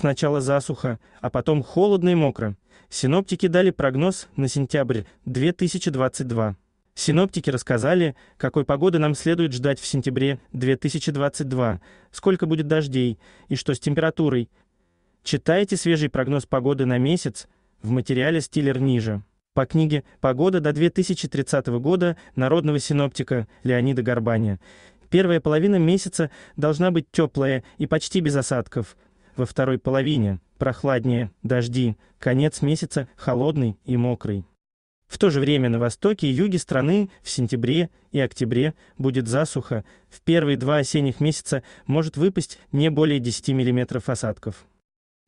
Сначала засуха, а потом холодно и мокро. Синоптики дали прогноз на сентябрь 2022. Синоптики рассказали, какой погоды нам следует ждать в сентябре 2022, сколько будет дождей и что с температурой. Читайте свежий прогноз погоды на месяц в материале «Стиллер» ниже. По книге «Погода до 2030 года» народного синоптика Леонида Горбаня. Первая половина месяца должна быть теплая и почти без осадков – во второй половине прохладнее, дожди, конец месяца холодный и мокрый. В то же время на востоке и юге страны в сентябре и октябре будет засуха, в первые два осенних месяца может выпасть не более 10 мм осадков.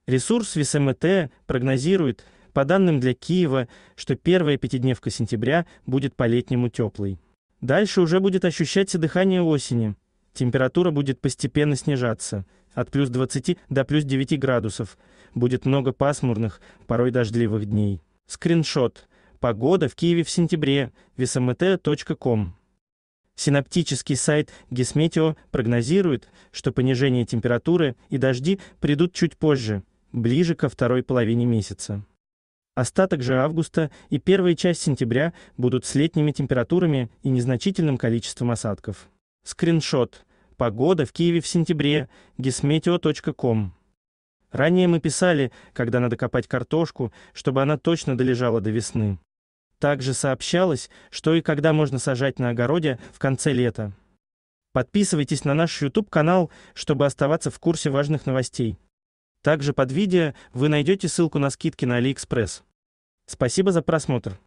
Ресурс ВСМТ прогнозирует, по данным для Киева, что первая пятидневка сентября будет по-летнему теплой. Дальше уже будет ощущаться дыхание осени – Температура будет постепенно снижаться, от плюс 20 до плюс 9 градусов. Будет много пасмурных, порой дождливых дней. Скриншот. Погода в Киеве в сентябре. vismt.com. Синоптический сайт Гисметео прогнозирует, что понижение температуры и дожди придут чуть позже, ближе ко второй половине месяца. Остаток же августа и первая часть сентября будут с летними температурами и незначительным количеством осадков. Скриншот. Погода в Киеве в сентябре. gismeteo.com Ранее мы писали, когда надо копать картошку, чтобы она точно долежала до весны. Также сообщалось, что и когда можно сажать на огороде в конце лета. Подписывайтесь на наш YouTube-канал, чтобы оставаться в курсе важных новостей. Также под видео вы найдете ссылку на скидки на AliExpress. Спасибо за просмотр.